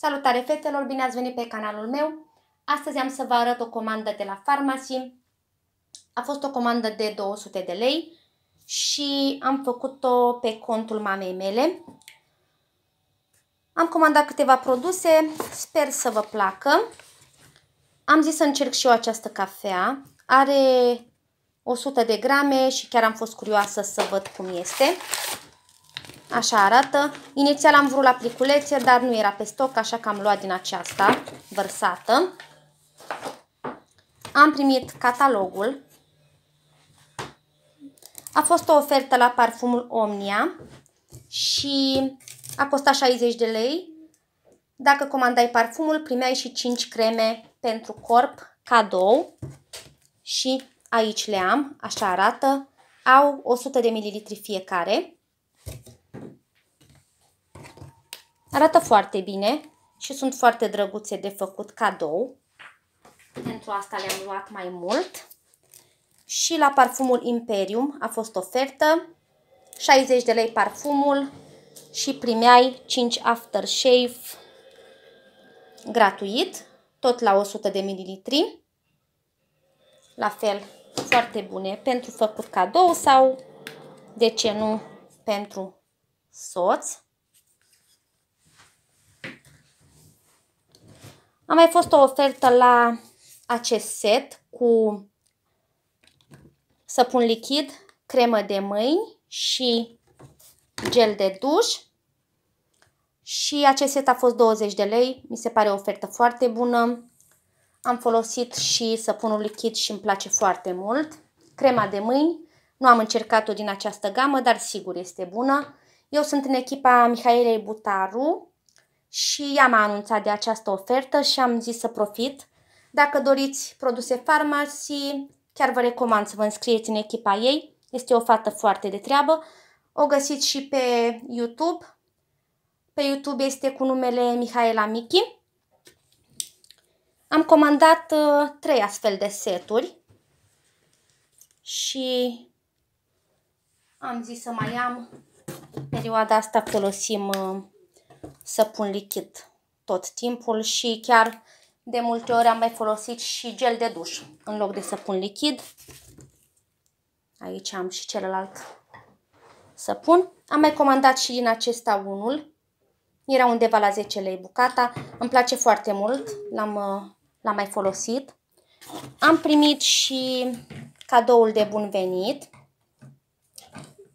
Salutare fetelor, bine ați venit pe canalul meu! Astăzi am să vă arăt o comandă de la Pharmacy. A fost o comandă de 200 de lei și am făcut-o pe contul mamei mele. Am comandat câteva produse, sper să vă placă. Am zis să încerc și eu această cafea. Are 100 de grame și chiar am fost curioasă să văd cum este. Așa arată. Inițial am vrut la pliculețe, dar nu era pe stoc, așa că am luat din aceasta vărsată. Am primit catalogul. A fost o ofertă la parfumul Omnia și a costat 60 de lei. Dacă comandai parfumul, primeai și 5 creme pentru corp cadou și aici le am, așa arată. Au 100 de mililitri fiecare. Arată foarte bine și sunt foarte drăguțe de făcut cadou. Pentru asta le-am luat mai mult. Și la parfumul Imperium a fost ofertă. 60 de lei parfumul și primeai 5 aftershave gratuit, tot la 100 de mililitri. La fel, foarte bune pentru făcut cadou sau, de ce nu, pentru soț. A mai fost o ofertă la acest set cu săpun lichid, cremă de mâini și gel de duș. Și acest set a fost 20 de lei, mi se pare o ofertă foarte bună. Am folosit și săpunul lichid și îmi place foarte mult. Crema de mâini, nu am încercat-o din această gamă, dar sigur este bună. Eu sunt în echipa Mihaelei Butaru, și ea m-a anunțat de această ofertă și am zis să profit. Dacă doriți produse farmații, chiar vă recomand să vă înscrieți în echipa ei. Este o fată foarte de treabă. O găsiți și pe YouTube. Pe YouTube este cu numele Mihaela Michi. Am comandat uh, trei astfel de seturi și am zis să mai am perioada asta folosim uh, să pun lichid tot timpul și chiar de multe ori am mai folosit și gel de duș în loc de să pun lichid. Aici am și celălalt să pun Am mai comandat și din acesta unul. Era undeva la 10 lei bucata. Îmi place foarte mult. Uh, l-am mai folosit. Am primit și cadoul de bun venit.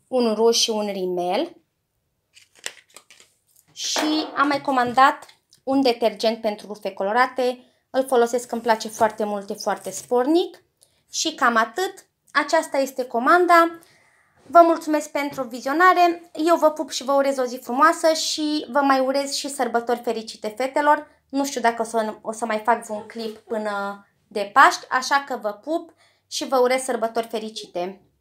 Un ruș și un rimel și am mai comandat un detergent pentru rufe colorate. Îl folosesc, îmi place foarte mult, e foarte spornic. Și cam atât. Aceasta este comanda. Vă mulțumesc pentru vizionare, eu vă pup și vă urez o zi frumoasă și vă mai urez și sărbători fericite fetelor. Nu știu dacă o să, o să mai fac un clip până de Paști, așa că vă pup și vă urez sărbători fericite.